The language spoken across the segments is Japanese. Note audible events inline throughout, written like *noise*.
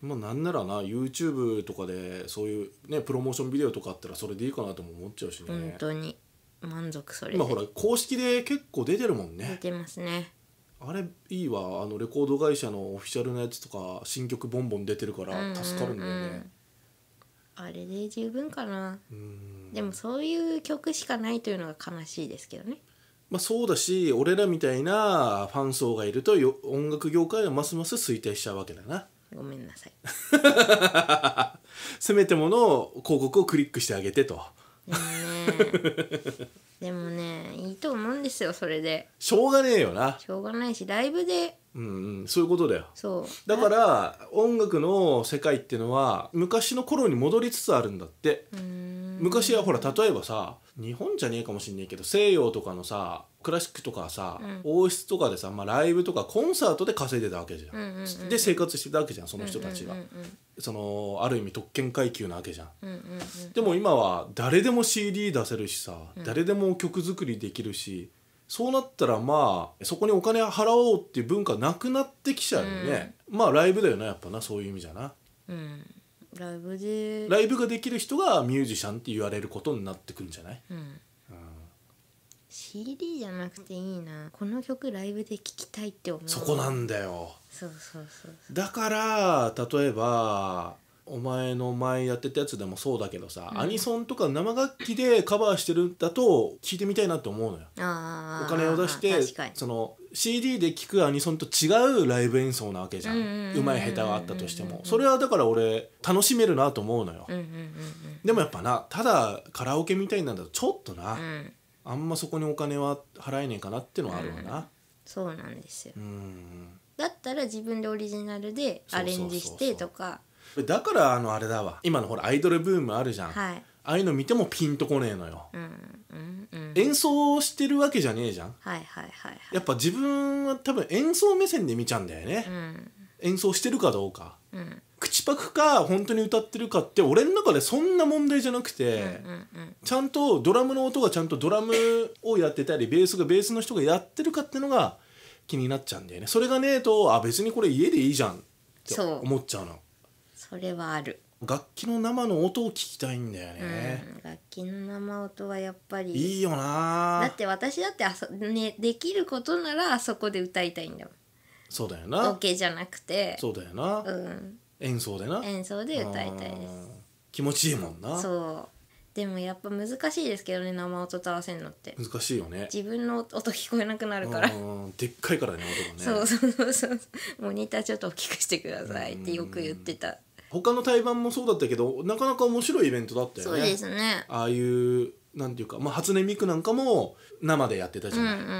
まあ、なんならな YouTube とかでそういう、ね、プロモーションビデオとかあったらそれでいいかなとも思っちゃうしね本当に満足それで今ほら公式で結構出てるもんね出てますねあれいいわあのレコード会社のオフィシャルのやつとか新曲ボンボン出てるから助かるんだよねあれで十分かなでもそういう曲しかないというのが悲しいですけどねまあ、そうだし俺らみたいなファン層がいるとよ音楽業界はますます衰退しちゃうわけだなごめんなさい *laughs* せめてものを広告をクリックしてあげてとでもねでもねいいと思うんですよそれでしょうがねえよなしょうがないしライブでうんうんそういうことだよそうだから音楽の世界っていうのは昔の頃に戻りつつあるんだってうん昔はほら例えばさ日本じゃねえかもしんねえけど西洋とかのさクラシックとかさ、うん、王室とかでさ、まあ、ライブとかコンサートで稼いでたわけじゃんうんうんうん、で生活してたわけじゃんその人たちが、うんうんうんそのある意味特権階級なわけじゃんうんうんうん、でも今は誰でも CD 出せるしさ、うん、誰でも曲作りできるしそうなったらまあそこにお金払おうっていう文化なくなってきちゃうよね、うん、まあライブだよなやっぱなそういう意味じゃな。うんライブでライブができる人がミュージシャンって言われることになってくんじゃない、うん CD じゃなくていいなこの曲ライブで聴きたいって思うそこなんだよそうそうそうそうだから例えばお前の前やってたやつでもそうだけどさ、うんアニソンとか生楽器でカバーしてるんだと聞いてみたいなって思うのよお金を出してその CD で聴くアニソンと違うライブ演奏なわけじゃんうまい下手があったとしてもそれはだから俺楽しめるなと思うのよ、でもやっぱなただカラオケみたいなんだとちょっとな、うんあんまそこにお金は払えねえかなってのはあるわなそうなんですようんだったら自分でオリジナルでアレンジしてとかだからあのあれだわ今のほらアイドルブームあるじゃん、はい、ああいうの見てもピンとこねえのよ、うんうんうん、演奏してるわけじゃねえじゃん、はいはいはいはい、やっぱ自分は多分演奏目線で見ちゃうんだよね、うん、演奏してるかどうか、うん、口パクか本当に歌ってるかって俺の中でそんな問題じゃなくて、うんうんうん、ちゃんとドラムの音がちゃんとドラムをやってたりベースがベースの人がやってるかってのが気になっちゃうんだよねそれがねえとあ別にこれ家でいいじゃんって思っちゃうの。それはある楽器の生の音を聞きたいんだよね、うん、楽器の生音はやっぱりいいよなだって私だってあそ、ね、できることならあそこで歌いたいんだもんそうだよなオケじゃなくてそうだよな、うん、演奏でな演奏で歌いたいです気持ちいいもんなそうでもやっぱ難しいですけどね生音と合わせるのって難しいよね自分の音聞こえなくなるからでっかいからね音がねそうそうそうそうモニターちょっと大きくしてくださいってよく言ってた他の対バンもそうだったけどなかなか面白いイベントだったよねそうですねああいうなんていうか、まあ、初音ミクなんかも生でやってたじゃない、うんうんうんう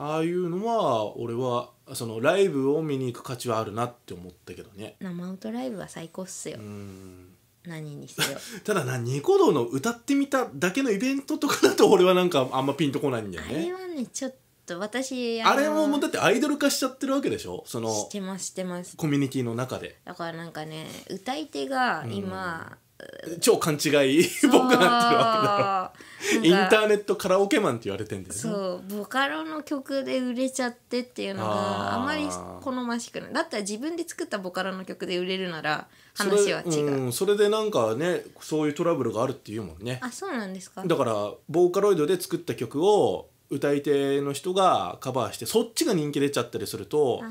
ん、ああいうのは俺はそのライブを見に行く価値はあるなって思ったけどね生音ライブは最高っすよ何にせよ *laughs* ただなニコ動の歌ってみただけのイベントとかだと俺はなんかあんまピンとこないんだよねあれはねちょっと私あれももうだってアイドル化しちゃってるわけでしょそのしてますしてますコミュニティの中でだからなんかね歌い手が今、超勘違い僕なってるわけだろインターネットカラオケマンって言われてんだよねそうボカロの曲で売れちゃってっていうのがあまり好ましくないだったら自分で作ったボカロの曲で売れるなら話は違うそれ,、でなんかねそういうトラブルがあるっていうもんねあそうなんですかだからボーカロイドで作った曲を歌い手の人がカバーしてそっちが人気出ちゃったりすると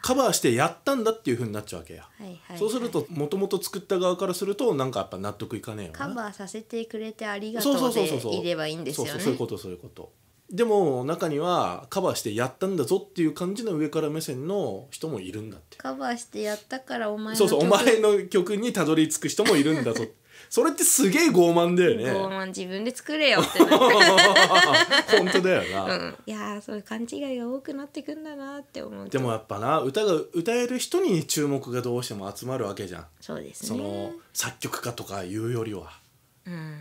カバーしてやったんだっていうふうになっちゃうわけや、はいはいはい、そうするともともと作った側からするとなんかやっぱ納得いかねえよカバーさせてくれてありがとうでいればいいんですよねそういうことそういうことでも中にはカバーしてやったんだぞっていう感じの上から目線の人もいるんだってカバーしてやったからお前の曲そうそうお前の曲にたどり着く人もいるんだぞそれってすげえ傲慢だよね傲慢自分で作れよって *laughs* 本当だよな、うん、いやそういう勘違いが多くなってくんだなって思うでもやっぱな歌が歌える人に注目がどうしても集まるわけじゃんそうです、ね、その作曲家とかいうよりはうん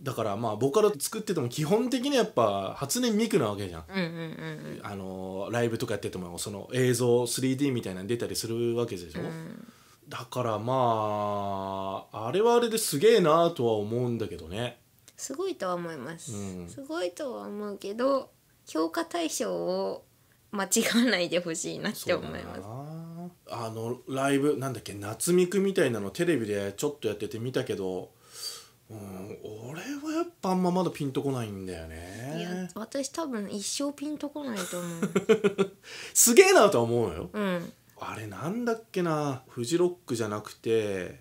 だからまあボカロ作ってても基本的にやっぱ初音ミクなわけじゃんんうんうんうん、あのライブとかやっててもその映像 3D みたいなの出たりするわけでしょ、うんだからまああれはあれですげえなとは思うんだけどねすごいとは思います、うんすごいとは思うけど評価対象を間違わないでほしいなって思いますあのライブなんだっけ夏みくみたいなのテレビでちょっとやってて見たけど、うん、俺はやっぱあんままだピンとこないんだよねいや私多分一生ピンとこないと思う *laughs* すげえなとは思うようんあれなんだっけなフジロックじゃなくて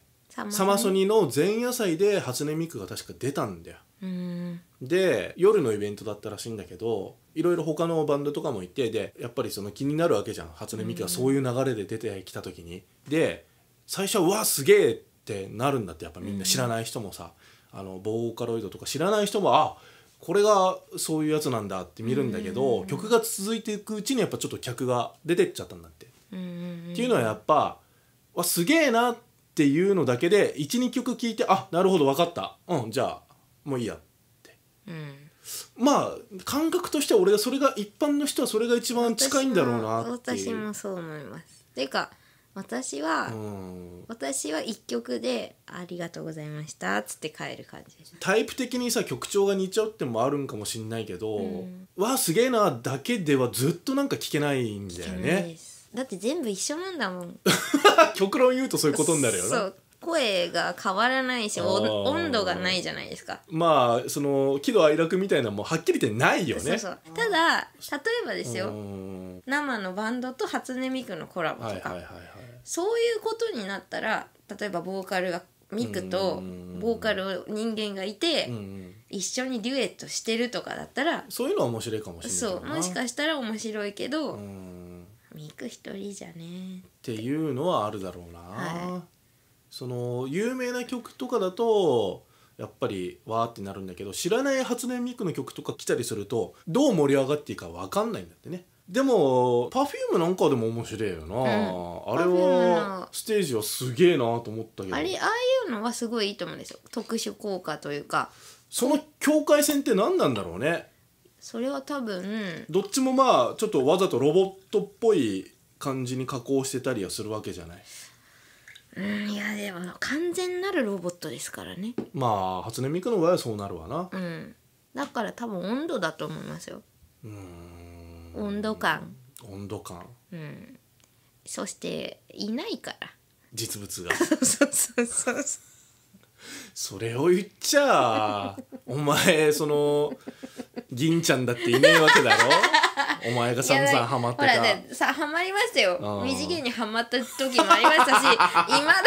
サマソニの前夜祭で初音ミクが確か出たんだよ。で夜のイベントだったらしいんだけどいろいろ他のバンドとかもいてでやっぱりその気になるわけじゃん初音ミクがそういう流れで出てきた時に。で最初は「うわすげえ!」ってなるんだってやっぱみんな知らない人もさ、あのボーカロイドとか知らない人もあこれがそういうやつなんだって見るんだけど、曲が続いていくうちにやっぱちょっと客が出てっちゃったんだって。うんうん、っていうのはやっぱわすげえなっていうのだけで12曲聴いてあなるほど分かったうんじゃあもういいやって、うん、まあ感覚としては俺がそれが一般の人はそれが一番近いんだろうなっていう私もそう思いますっていうか私は、うん、私は1曲で「ありがとうございました」っつって帰る感じタイプ的にさ曲調が似ちゃうってのもあるんかもしんないけど「うん、わあすげえな」だけではずっとなんか聴けないんだよね。だって全部一緒なんだもん *laughs* 極論言うとそういうことになるよなそう声が変わらないし温度がないじゃないですかまあその喜怒哀楽みたいなもはっきり言ってないよねただ例えばですよ生のバンドと初音ミクのコラボとか、そういうことになったら例えばボーカルがミクとボーカル人間がいて一緒にデュエットしてるとかだったらそういうのは面白いかもしれないそうもしかしたら面白いけどミク一人じゃねっていうのはあるだろうな、はい、その有名な曲とかだとやっぱりわーってなるんだけど知らない初音ミクの曲とか来たりするとどう盛り上がっていいか分かんないんだってねでも Perfume なんかでも面白いよな、うん、あれはステージはすげえなと思ったけどあれああいうのはすごいいいと思うんですよ特殊効果というかその境界線って何なんだろうねそれは多分どっちもまあちょっとわざとロボットっぽい感じに加工してたりはするわけじゃないうんいやでも完全なるロボットですからねまあ初音ミクの場合はそうなるわなうんだから多分温度だと思いますようん温度感温度感うんそしていないから実物が *laughs* そうそうそうそうそれを言っちゃお前その銀ちゃんだっていねえわけだろ *laughs* お前がざんハマってたほらねさハマりましたよ二次元にはまった時もありましたしいま *laughs* だ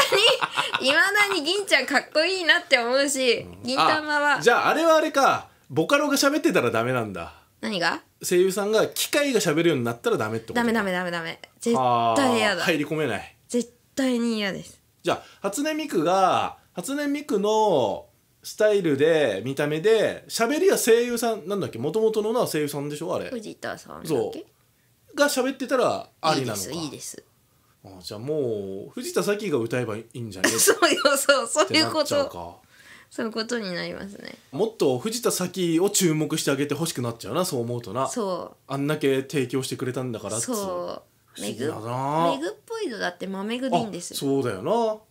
にいまだに銀ちゃんかっこいいなって思うし、うん、銀玉はじゃああれはあれかボカロが喋ってたらダメなんだ何が声優さんが機械が喋るようになったらダメってことダメダメダメダメ絶対嫌だ入り込めない絶対に嫌ですじゃあ初音ミクが初音ミクのスタイルで見た目で喋りは声優さんなんだっけもともとのな声優さんでしょあれ藤田さんだっけが喋ってたらありなのかいいですあじゃあもう藤田咲が歌えばいいんじゃね *laughs* そうよそうそういうことそういうことになりますねもっと藤田咲を注目してあげてほしくなっちゃうなそう思うとなそうあんだけ提供してくれたんだからそうメグめぐっぽいのだってまめぐでいいんですよそうだよ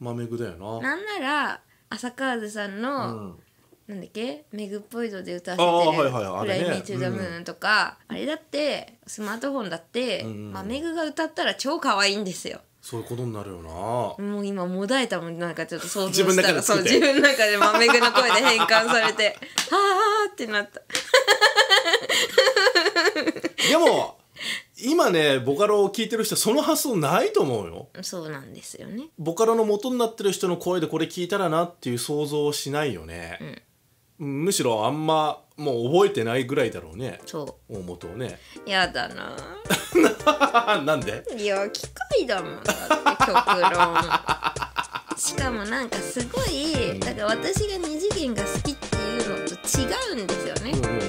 なめぐだよななんなら浅川図さんの、なんだっけ「メグぽいぞ」で歌わせてる「はいはい、フライ・ミー・トゥ・ザ・ムーン」とか、あれだってスマートフォンだって、まあ、メグが歌ったら超可愛いんですよ。そういうことになるよなもう今もだえたもんなんかちょっと想像したらそう自分の中でまめぐの声で変換されてはあってなったでも今ねボカロを聞いてる人その発想ないと思うよそうなんですよねボカロの元になってる人の声でこれ聞いたらなっていう想像をしないよね、うん、むしろあんまもう覚えてないぐらいだろうねそう大元をねやだな *laughs* なんでいや機械だもんだって極論しかもなんかすごいだから私が二次元が好きっていうのと違うんですよね、うん